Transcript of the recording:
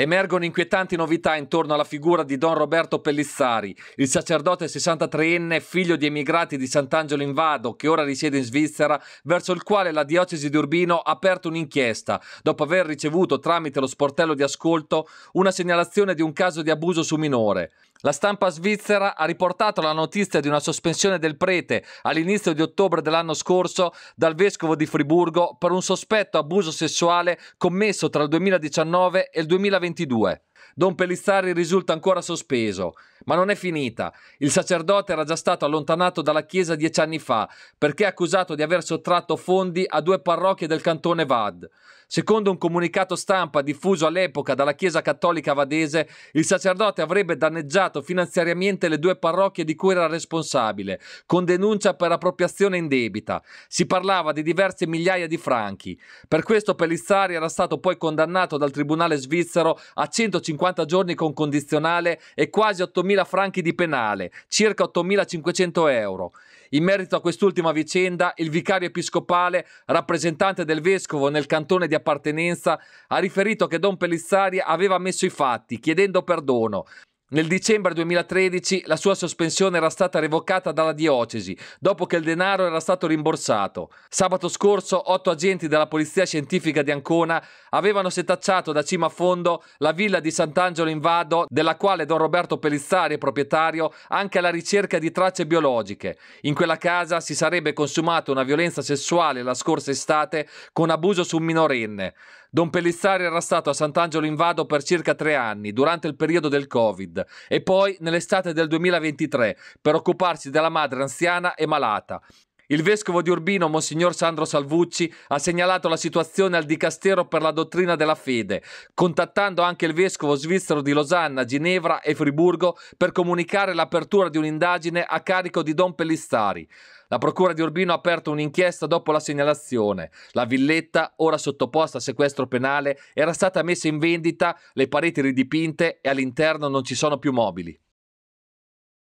Emergono inquietanti novità intorno alla figura di Don Roberto Pellizzari, il sacerdote 63enne figlio di emigrati di Sant'Angelo in Vado che ora risiede in Svizzera, verso il quale la diocesi di Urbino ha aperto un'inchiesta dopo aver ricevuto tramite lo sportello di ascolto una segnalazione di un caso di abuso su minore. La stampa svizzera ha riportato la notizia di una sospensione del prete all'inizio di ottobre dell'anno scorso dal vescovo di Friburgo per un sospetto abuso sessuale commesso tra il 2019 e il 2020 22. Don Pellizzari risulta ancora sospeso, ma non è finita. Il sacerdote era già stato allontanato dalla chiesa dieci anni fa perché accusato di aver sottratto fondi a due parrocchie del cantone VAD. Secondo un comunicato stampa diffuso all'epoca dalla Chiesa Cattolica Vadese, il sacerdote avrebbe danneggiato finanziariamente le due parrocchie di cui era responsabile, con denuncia per appropriazione indebita. Si parlava di diverse migliaia di franchi. Per questo Pellizzari era stato poi condannato dal tribunale svizzero a 150 giorni con condizionale e quasi 8.000 franchi di penale, circa 8.500 euro. In merito a quest'ultima vicenda, il vicario episcopale, rappresentante del vescovo nel cantone di appartenenza, ha riferito che Don Pellizzari aveva messo i fatti, chiedendo perdono, nel dicembre 2013 la sua sospensione era stata revocata dalla diocesi, dopo che il denaro era stato rimborsato. Sabato scorso otto agenti della Polizia Scientifica di Ancona avevano setacciato da cima a fondo la villa di Sant'Angelo in Vado, della quale don Roberto Pellizzari è proprietario, anche alla ricerca di tracce biologiche. In quella casa si sarebbe consumata una violenza sessuale la scorsa estate con abuso su un minorenne. Don Pellizzari era stato a Sant'Angelo in Vado per circa tre anni, durante il periodo del Covid, e poi nell'estate del 2023, per occuparsi della madre anziana e malata, il vescovo di Urbino, Monsignor Sandro Salvucci, ha segnalato la situazione al Dicastero per la dottrina della fede, contattando anche il vescovo svizzero di Losanna, Ginevra e Friburgo per comunicare l'apertura di un'indagine a carico di Don Pellistari. La procura di Urbino ha aperto un'inchiesta dopo la segnalazione. La villetta, ora sottoposta a sequestro penale, era stata messa in vendita, le pareti ridipinte e all'interno non ci sono più mobili.